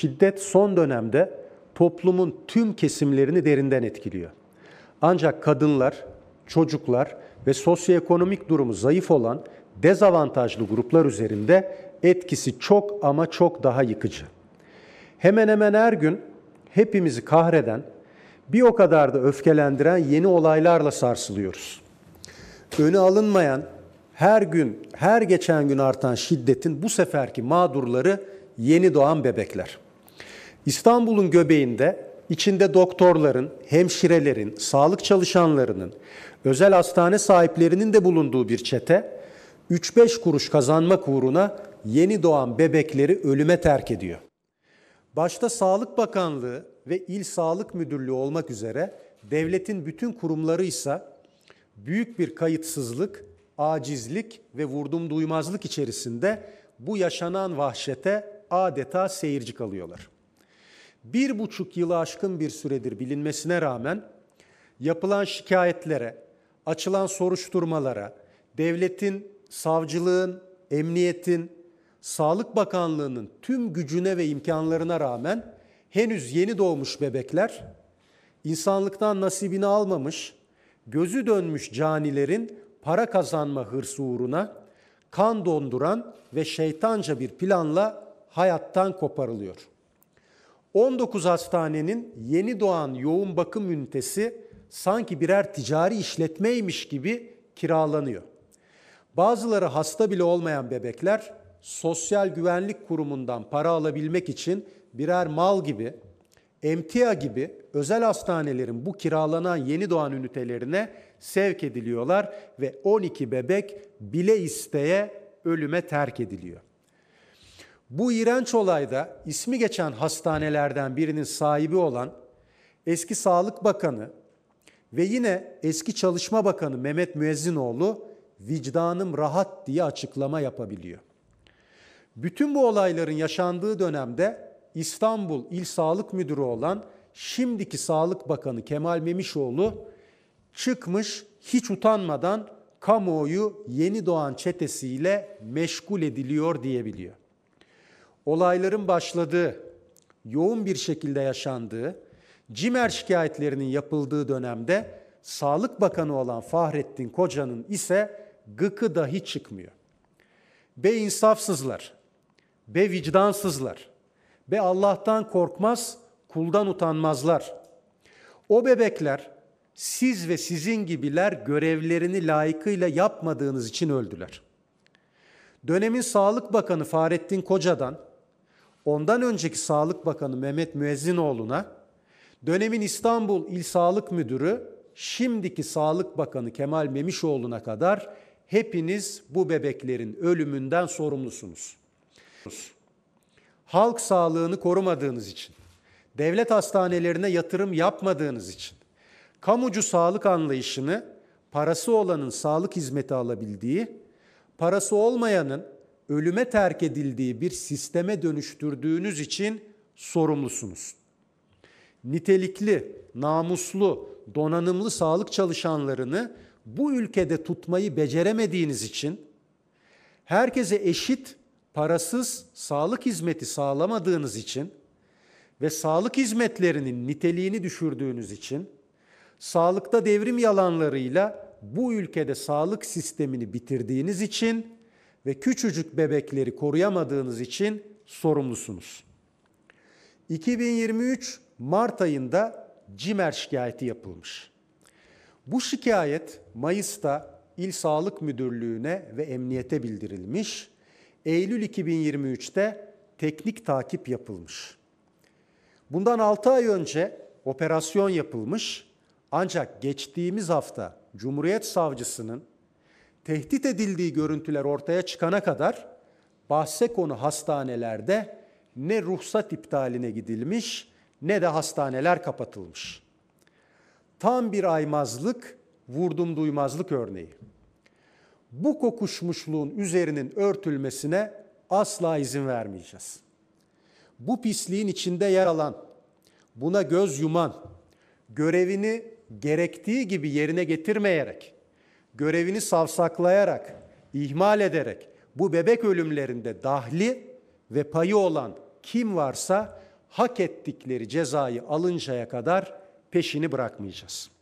Şiddet son dönemde toplumun tüm kesimlerini derinden etkiliyor. Ancak kadınlar, çocuklar ve sosyoekonomik durumu zayıf olan dezavantajlı gruplar üzerinde etkisi çok ama çok daha yıkıcı. Hemen hemen her gün hepimizi kahreden, bir o kadar da öfkelendiren yeni olaylarla sarsılıyoruz. Önü alınmayan, her gün, her geçen gün artan şiddetin bu seferki mağdurları yeni doğan bebekler. İstanbul'un göbeğinde içinde doktorların, hemşirelerin, sağlık çalışanlarının, özel hastane sahiplerinin de bulunduğu bir çete 3-5 kuruş kazanmak uğruna yeni doğan bebekleri ölüme terk ediyor. Başta Sağlık Bakanlığı ve İl Sağlık Müdürlüğü olmak üzere devletin bütün kurumları ise büyük bir kayıtsızlık, acizlik ve vurdum duymazlık içerisinde bu yaşanan vahşete adeta seyirci kalıyorlar bir buçuk yılı aşkın bir süredir bilinmesine rağmen yapılan şikayetlere, açılan soruşturmalara, devletin, savcılığın, emniyetin, Sağlık Bakanlığı'nın tüm gücüne ve imkanlarına rağmen henüz yeni doğmuş bebekler, insanlıktan nasibini almamış, gözü dönmüş canilerin para kazanma hırsı uğruna kan donduran ve şeytanca bir planla hayattan koparılıyor. 19 hastanenin yeni doğan yoğun bakım ünitesi sanki birer ticari işletmeymiş gibi kiralanıyor. Bazıları hasta bile olmayan bebekler Sosyal Güvenlik Kurumu'ndan para alabilmek için birer mal gibi, emtia gibi özel hastanelerin bu kiralanan yeni doğan ünitelerine sevk ediliyorlar ve 12 bebek bile isteye ölüme terk ediliyor. Bu iğrenç olayda ismi geçen hastanelerden birinin sahibi olan eski Sağlık Bakanı ve yine eski Çalışma Bakanı Mehmet Müezzinoğlu vicdanım rahat diye açıklama yapabiliyor. Bütün bu olayların yaşandığı dönemde İstanbul İl Sağlık Müdürü olan şimdiki Sağlık Bakanı Kemal Memişoğlu çıkmış hiç utanmadan kamuoyu yeni doğan çetesiyle meşgul ediliyor diyebiliyor olayların başladığı, yoğun bir şekilde yaşandığı, CİMER şikayetlerinin yapıldığı dönemde Sağlık Bakanı olan Fahrettin Koca'nın ise gıkı dahi çıkmıyor. Be insafsızlar, be vicdansızlar, be Allah'tan korkmaz, kuldan utanmazlar. O bebekler siz ve sizin gibiler görevlerini layıkıyla yapmadığınız için öldüler. Dönemin Sağlık Bakanı Fahrettin Koca'dan ondan önceki Sağlık Bakanı Mehmet Müezzinoğlu'na, dönemin İstanbul İl Sağlık Müdürü, şimdiki Sağlık Bakanı Kemal Memişoğlu'na kadar hepiniz bu bebeklerin ölümünden sorumlusunuz. Halk sağlığını korumadığınız için, devlet hastanelerine yatırım yapmadığınız için, kamucu sağlık anlayışını parası olanın sağlık hizmeti alabildiği, parası olmayanın ölüme terk edildiği bir sisteme dönüştürdüğünüz için sorumlusunuz. Nitelikli, namuslu, donanımlı sağlık çalışanlarını bu ülkede tutmayı beceremediğiniz için herkese eşit parasız sağlık hizmeti sağlamadığınız için ve sağlık hizmetlerinin niteliğini düşürdüğünüz için sağlıkta devrim yalanlarıyla bu ülkede sağlık sistemini bitirdiğiniz için ve küçücük bebekleri koruyamadığınız için sorumlusunuz. 2023 Mart ayında CİMER şikayeti yapılmış. Bu şikayet Mayıs'ta İl Sağlık Müdürlüğü'ne ve emniyete bildirilmiş. Eylül 2023'te teknik takip yapılmış. Bundan 6 ay önce operasyon yapılmış. Ancak geçtiğimiz hafta Cumhuriyet Savcısının tehdit edildiği görüntüler ortaya çıkana kadar bahse konu hastanelerde ne ruhsat iptaline gidilmiş ne de hastaneler kapatılmış. Tam bir aymazlık, vurdum duymazlık örneği. Bu kokuşmuşluğun üzerinin örtülmesine asla izin vermeyeceğiz. Bu pisliğin içinde yer alan, buna göz yuman, görevini gerektiği gibi yerine getirmeyerek görevini savsaklayarak, ihmal ederek bu bebek ölümlerinde dahli ve payı olan kim varsa hak ettikleri cezayı alıncaya kadar peşini bırakmayacağız.''